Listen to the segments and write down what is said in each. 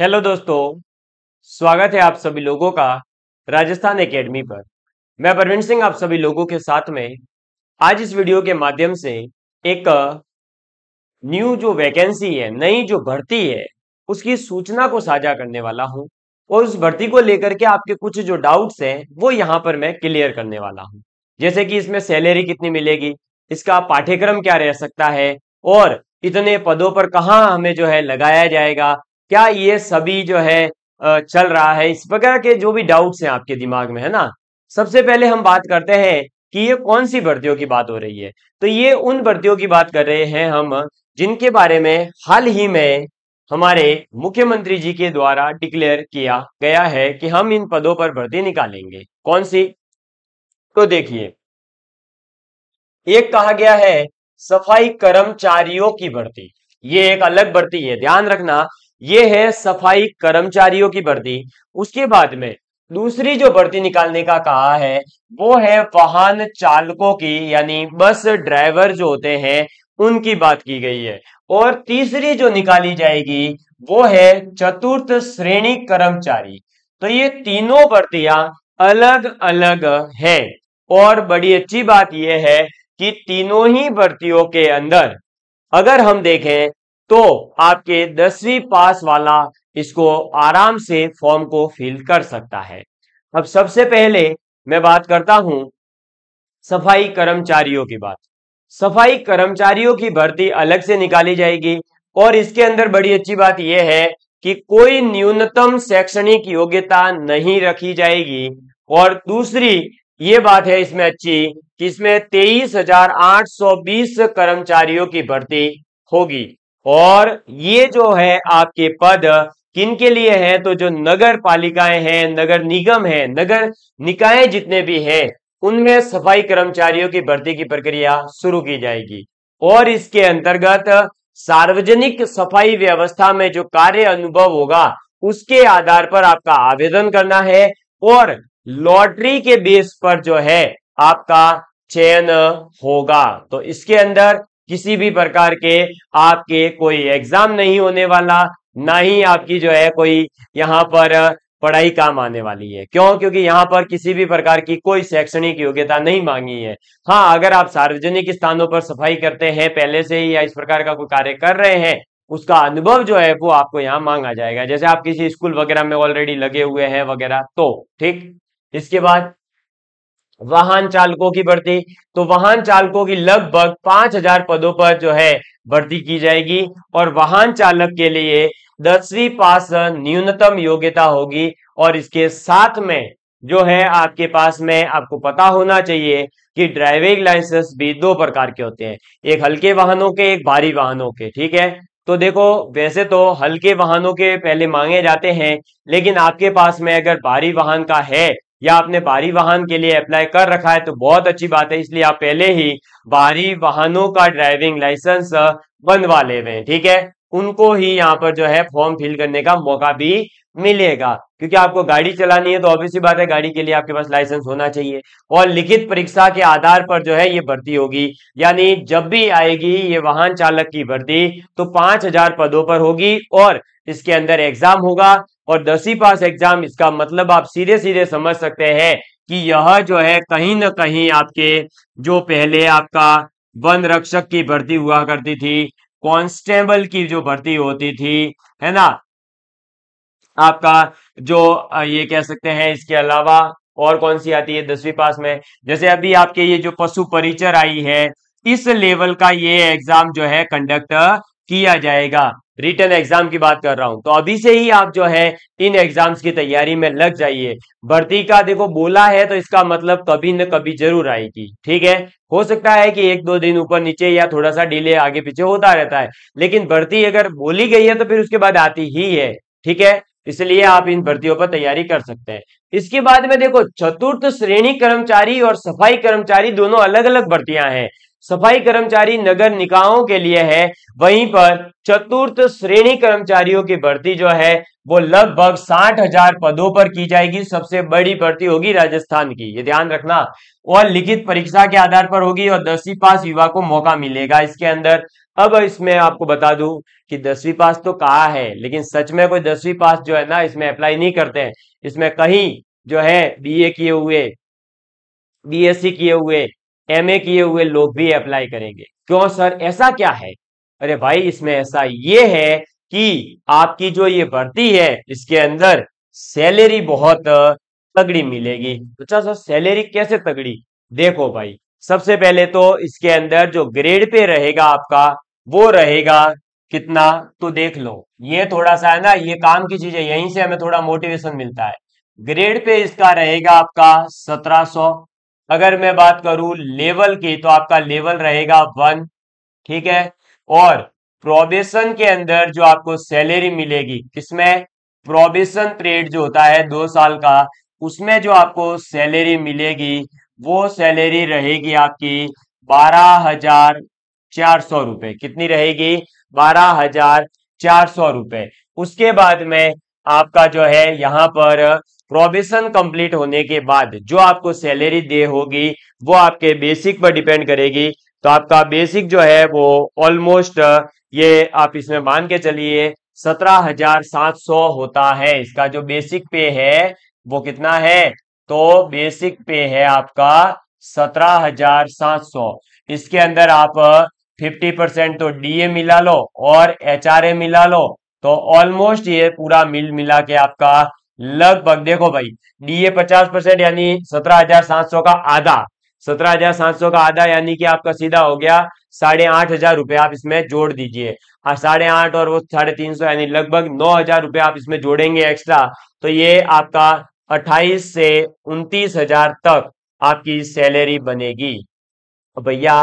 hello दोस्तों स्वागत है आप सभी लोगों का राजस्थान एकेडमी पर मैं प्रवीण सिंह आप सभी लोगों के साथ में आज इस वीडियो के माध्यम से एक न्यू जो वैकेंसी है नई जो भर्ती है उसकी सूचना को साझा करने वाला हूं और उस भर्ती को लेकर के आपके कुछ जो डाउट्स हैं वो यहाँ पर मैं क्लियर करने वाला हूँ जैसे कि इसमें सैलरी कितनी मिलेगी इसका पाठ्यक्रम क्या रह सकता है और इतने पदों पर कहाँ हमें जो है लगाया जाएगा क्या ये सभी जो है चल रहा है इस वगैरह के जो भी डाउट्स हैं आपके दिमाग में है ना सबसे पहले हम बात करते हैं कि ये कौन सी भर्तियों की बात हो रही है तो ये उन भर्तियों की बात कर रहे हैं हम जिनके बारे में हाल ही में हमारे मुख्यमंत्री जी के द्वारा डिक्लेयर किया गया है कि हम इन पदों पर भर्ती निकालेंगे कौन सी तो देखिए एक कहा गया है सफाई कर्मचारियों की भर्ती ये एक अलग भर्ती है ध्यान रखना ये है सफाई कर्मचारियों की भर्ती उसके बाद में दूसरी जो भर्ती निकालने का कहा है वो है वाहन चालकों की यानी बस ड्राइवर जो होते हैं उनकी बात की गई है और तीसरी जो निकाली जाएगी वो है चतुर्थ श्रेणी कर्मचारी तो ये तीनों भर्तियां अलग अलग है और बड़ी अच्छी बात यह है कि तीनों ही भर्तियों के अंदर अगर हम देखें तो आपके दसवीं पास वाला इसको आराम से फॉर्म को फिल कर सकता है अब सबसे पहले मैं बात करता हूं सफाई कर्मचारियों की बात सफाई कर्मचारियों की भर्ती अलग से निकाली जाएगी और इसके अंदर बड़ी अच्छी बात यह है कि कोई न्यूनतम शैक्षणिक योग्यता नहीं रखी जाएगी और दूसरी ये बात है इसमें अच्छी कि इसमें तेईस हजार आठ सौ बीस कर्मचारियों की भर्ती होगी और ये जो है आपके पद किन के लिए है तो जो नगर पालिकाएं हैं नगर निगम है नगर निकाय जितने भी हैं उनमें सफाई कर्मचारियों की भर्ती की प्रक्रिया शुरू की जाएगी और इसके अंतर्गत सार्वजनिक सफाई व्यवस्था में जो कार्य अनुभव होगा उसके आधार पर आपका आवेदन करना है और लॉटरी के बेस पर जो है आपका चयन होगा तो इसके अंदर किसी भी प्रकार के आपके कोई एग्जाम नहीं होने वाला ना ही आपकी जो है कोई यहाँ पर पढ़ाई काम आने वाली है क्यों क्योंकि यहाँ पर किसी भी प्रकार की कोई शैक्षणिक योग्यता नहीं मांगी है हाँ अगर आप सार्वजनिक स्थानों पर सफाई करते हैं पहले से ही या इस प्रकार का कोई कार्य कर रहे हैं उसका अनुभव जो है वो आपको यहाँ मांगा जाएगा जैसे आप किसी स्कूल वगैरह में ऑलरेडी लगे हुए हैं वगैरह तो ठीक इसके बाद वाहन चालकों की भर्ती तो वाहन चालकों की लगभग 5000 पदों पर जो है भर्ती की जाएगी और वाहन चालक के लिए दसवीं पास न्यूनतम योग्यता होगी और इसके साथ में जो है आपके पास में आपको पता होना चाहिए कि ड्राइविंग लाइसेंस भी दो प्रकार के होते हैं एक हल्के वाहनों के एक भारी वाहनों के ठीक है तो देखो वैसे तो हल्के वाहनों के पहले मांगे जाते हैं लेकिन आपके पास में अगर भारी वाहन का है या आपने भारी वाहन के लिए अप्लाई कर रखा है तो बहुत अच्छी बात है इसलिए आप पहले ही भारी वाहनों का ड्राइविंग लाइसेंस बनवा ले हुए ठीक है उनको ही यहाँ पर जो है फॉर्म फिल करने का मौका भी मिलेगा क्योंकि आपको गाड़ी चलानी है तो ऑब्वियस बात है गाड़ी के लिए आपके पास लाइसेंस होना चाहिए और लिखित परीक्षा के आधार पर जो है ये भर्ती होगी यानी जब भी आएगी ये वाहन चालक की भर्ती तो पांच हजार पदों पर होगी और इसके अंदर एग्जाम होगा और दसवीं पास एग्जाम इसका मतलब आप सीधे सीधे समझ सकते हैं कि यह जो है कहीं ना कहीं आपके जो पहले आपका वन रक्षक की भर्ती हुआ करती थी कांस्टेबल की जो भर्ती होती थी है ना आपका जो ये कह सकते हैं इसके अलावा और कौन सी आती है दसवीं पास में जैसे अभी आपके ये जो पशु परिचर आई है इस लेवल का ये एग्जाम जो है कंडक्ट किया जाएगा रिटर्न एग्जाम की बात कर रहा हूं तो अभी से ही आप जो है इन एग्जाम्स की तैयारी में लग जाइए भर्ती का देखो बोला है तो इसका मतलब कभी न कभी जरूर आएगी ठीक है हो सकता है कि एक दो दिन ऊपर नीचे या थोड़ा सा डिले आगे पीछे होता रहता है लेकिन भर्ती अगर बोली गई है तो फिर उसके बाद आती ही है ठीक है इसलिए आप इन भर्तियों पर तैयारी कर सकते हैं इसके बाद में देखो चतुर्थ श्रेणी कर्मचारी और सफाई कर्मचारी दोनों अलग अलग भर्तियां हैं सफाई कर्मचारी नगर निकायों के लिए है वहीं पर चतुर्थ श्रेणी कर्मचारियों की भर्ती जो है वो लगभग साठ हजार पदों पर की जाएगी सबसे बड़ी भर्ती होगी राजस्थान की ये ध्यान रखना और लिखित परीक्षा के आधार पर होगी और दसवीं पास युवा को मौका मिलेगा इसके अंदर अब इसमें आपको बता दू कि दसवीं पास तो कहा है लेकिन सच में कोई दसवीं पास जो है ना इसमें अप्लाई नहीं करते हैं इसमें कहीं जो है बी किए हुए बी किए हुए ए किए हुए लोग भी अप्लाई करेंगे क्यों सर ऐसा क्या है अरे भाई इसमें ऐसा ये है कि आपकी जो ये भर्ती है इसके अंदर सैलरी बहुत तगड़ी मिलेगी अच्छा सर सैलरी कैसे तगड़ी देखो भाई सबसे पहले तो इसके अंदर जो ग्रेड पे रहेगा आपका वो रहेगा कितना तो देख लो ये थोड़ा सा है ना ये काम की चीज है यहीं से हमें थोड़ा मोटिवेशन मिलता है ग्रेड पे इसका रहेगा आपका सत्रह सौ अगर मैं बात करूं लेवल की तो आपका लेवल रहेगा वन ठीक है और प्रोबेशन के अंदर जो आपको सैलरी मिलेगी इसमें प्रोबेशन पीरियड जो होता है दो साल का उसमें जो आपको सैलरी मिलेगी वो सैलरी रहेगी आपकी बारह हजार चार सौ रुपए कितनी रहेगी बारह हजार चार सौ रुपए उसके बाद में आपका जो है यहाँ पर प्रोबेशन कंप्लीट होने के बाद जो आपको सैलरी दे होगी वो आपके बेसिक पर डिपेंड करेगी तो आपका बेसिक जो है वो ऑलमोस्ट ये आप इसमें मान के चलिए सत्रह हजार सात सौ होता है इसका जो बेसिक पे है वो कितना है तो बेसिक पे है आपका सत्रह हजार सात सौ इसके अंदर आप फिफ्टी परसेंट तो डीए मिला लो और एचआरए मिला लो तो ऑलमोस्ट ये पूरा मिल मिला के आपका लगभग देखो भाई डीए पचास परसेंट यानी सत्रह हजार सात सौ का आधा सत्रह हजार सात सौ का आधा यानी कि आपका सीधा हो गया साढ़े आठ हजार रुपए आप इसमें जोड़ दीजिए और हाँ, साढ़े आठ और वो साढ़े तीन सौ यानी लगभग नौ हजार रुपये आप इसमें जोड़ेंगे एक्स्ट्रा तो ये आपका अट्ठाईस से उनतीस हजार तक आपकी सैलरी बनेगी भैया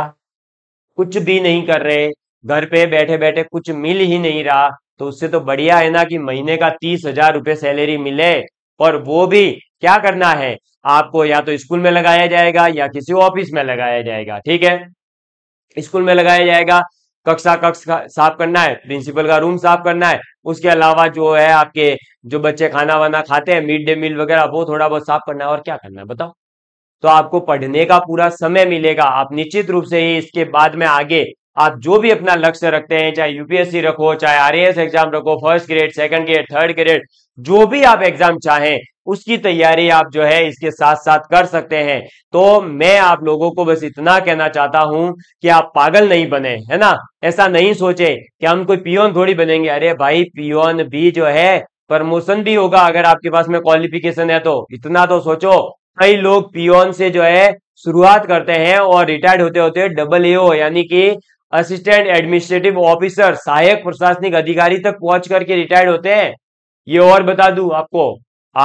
कुछ भी नहीं कर रहे घर पे बैठे बैठे कुछ मिल ही नहीं रहा तो उससे तो बढ़िया है ना कि महीने का तीस हजार रुपये सैलरी मिले और वो भी क्या करना है आपको या तो स्कूल में लगाया जाएगा या किसी ऑफिस में लगाया जाएगा ठीक है स्कूल में लगाया जाएगा कक्षा कक्ष साफ करना है प्रिंसिपल का रूम साफ करना है उसके अलावा जो है आपके जो बच्चे खाना वाना खाते हैं मिड डे मील वगैरह वो थोड़ा बहुत साफ करना है और क्या करना है बताओ तो आपको पढ़ने का पूरा समय मिलेगा आप निश्चित रूप से ही इसके बाद में आगे आप जो भी अपना लक्ष्य रखते हैं चाहे यूपीएससी रखो चाहे आरएएस एग्जाम रखो first grade second grade third grade जो भी आप एग्जाम चाहें उसकी तैयारी आप जो है इसके साथ साथ कर सकते हैं तो मैं आप लोगों को बस इतना कहना चाहता हूं कि आप पागल नहीं बने है ना ऐसा नहीं सोचे कि हम कोई पियोन थोड़ी बनेंगे अरे भाई पियोन भी जो है प्रमोशन भी होगा अगर आपके पास में क्वालिफिकेशन है तो इतना तो सोचो कई लोग पियोन से जो है शुरुआत करते हैं और रिटायर्ड होते होते डबल ए यानी कि असिस्टेंट एडमिनिस्ट्रेटिव ऑफिसर सहायक प्रशासनिक अधिकारी तक पहुंच करके रिटायर्ड होते हैं ये और बता दू आपको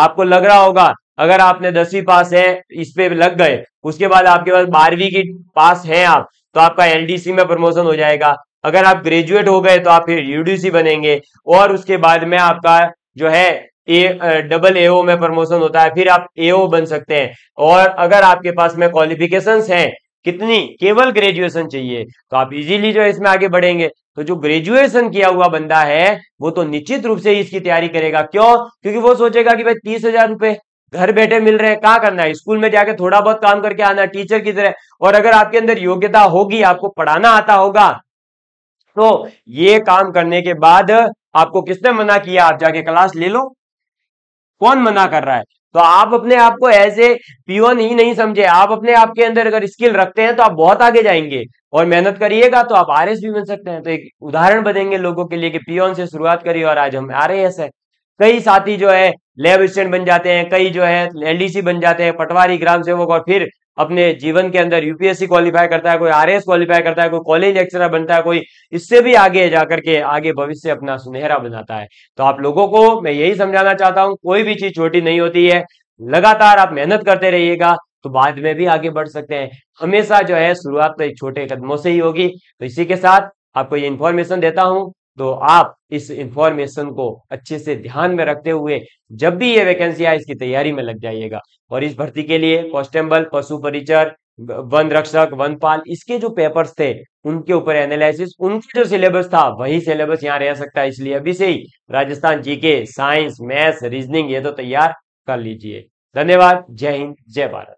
आपको लग रहा होगा अगर आपने दसवीं पास है इस पे लग गए उसके बाद आपके पास बारहवीं की पास है आप तो आपका एलडीसी में प्रमोशन हो जाएगा अगर आप ग्रेजुएट हो गए तो आप फिर यूडीसी बनेंगे और उसके बाद में आपका जो है ए डबल एओ में प्रमोशन होता है फिर आप एओ बन सकते हैं और अगर आपके पास में क्वालिफिकेशंस हैं कितनी केवल ग्रेजुएशन चाहिए तो आप इजीली जो इसमें आगे बढ़ेंगे तो जो ग्रेजुएशन किया हुआ बंदा है वो तो निश्चित रूप से इसकी तैयारी करेगा क्यों क्योंकि वो सोचेगा कि भाई तीस हजार रुपए घर बैठे मिल रहे हैं कहाँ करना है स्कूल में जाके थोड़ा बहुत काम करके आना टीचर की तरह और अगर आपके अंदर योग्यता होगी आपको पढ़ाना आता होगा तो ये काम करने के बाद आपको किसने मना किया आप जाके क्लास ले लो कौन मना कर रहा है तो आप अपने आप को एज ए पीओन ही नहीं समझे आप अपने आप के अंदर अगर स्किल रखते हैं तो आप बहुत आगे जाएंगे और मेहनत करिएगा तो आप आर भी बन सकते हैं तो एक उदाहरण बनेंगे लोगों के लिए कि पीओन से शुरुआत करिए और आज हम आर है कई साथी जो है लेब असिस्टेंट बन जाते हैं कई जो है एलडीसी बन जाते हैं पटवारी ग्राम सेवक और फिर अपने जीवन के अंदर यूपीएससी क्वालिफाई करता है कोई आरएएस क्वालिफाई करता है कोई कॉलेज लेक्चरर बनता है कोई इससे भी आगे जाकर के आगे भविष्य अपना सुनहरा बनाता है तो आप लोगों को मैं यही समझाना चाहता हूं कोई भी चीज छोटी नहीं होती है लगातार आप मेहनत करते रहिएगा तो बाद में भी आगे बढ़ सकते हैं हमेशा जो है शुरुआत तो एक छोटे कदमों से ही होगी तो इसी के साथ आपको ये इंफॉर्मेशन देता हूं तो आप इस इंफॉर्मेशन को अच्छे से ध्यान में रखते हुए जब भी ये वैकेंसी आए इसकी तैयारी में लग जाइएगा और इस भर्ती के लिए कॉन्स्टेबल पशु परिचर वन रक्षक वन पाल इसके जो पेपर्स थे उनके ऊपर एनालिसिस उनका जो सिलेबस था वही सिलेबस यहाँ रह सकता है इसलिए अभी से ही Rajasthan GK science maths reasoning ये तो तैयार कर लीजिए धन्यवाद जय हिंद जय भारत